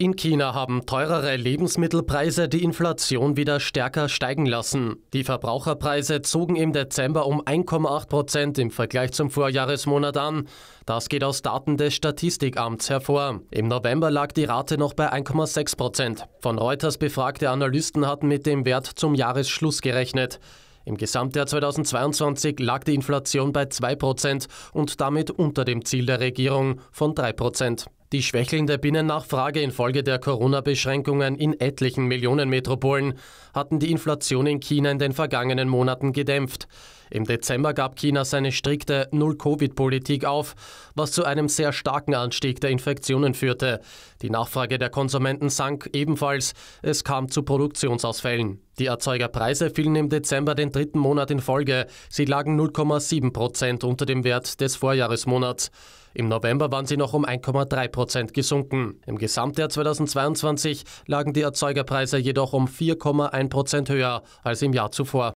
In China haben teurere Lebensmittelpreise die Inflation wieder stärker steigen lassen. Die Verbraucherpreise zogen im Dezember um 1,8 Prozent im Vergleich zum Vorjahresmonat an. Das geht aus Daten des Statistikamts hervor. Im November lag die Rate noch bei 1,6 Prozent. Von Reuters befragte Analysten hatten mit dem Wert zum Jahresschluss gerechnet. Im Gesamtjahr 2022 lag die Inflation bei 2% Prozent und damit unter dem Ziel der Regierung von 3%. Prozent. Die schwächelnde Binnennachfrage infolge der Corona-Beschränkungen in etlichen Millionenmetropolen hatten die Inflation in China in den vergangenen Monaten gedämpft. Im Dezember gab China seine strikte Null-Covid-Politik auf, was zu einem sehr starken Anstieg der Infektionen führte. Die Nachfrage der Konsumenten sank ebenfalls. Es kam zu Produktionsausfällen. Die Erzeugerpreise fielen im Dezember den dritten Monat in Folge. Sie lagen 0,7 Prozent unter dem Wert des Vorjahresmonats. Im November waren sie noch um 1,3 Prozent gesunken. Im Gesamtjahr 2022 lagen die Erzeugerpreise jedoch um 4,1 Prozent höher als im Jahr zuvor.